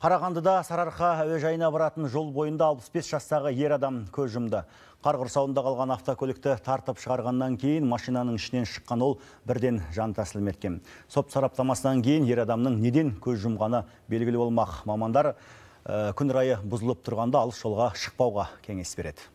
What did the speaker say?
Қарағандыда Сарарқа әуежайына баратын жол бойында 65 жастағы ер адам көз жұмды. Қар құрсауында қалған автокөлікті тартып шығарғаннан кейін машинаның ішінен шыққан ол бірден жан тәсілім Соп сараптамасынан кейін ер адамның неден көз жұмғаны белгілі болмақ. Мамандар э, күн райы бұзылып тұрғанда алыс жолға шықпауға кеңес береді.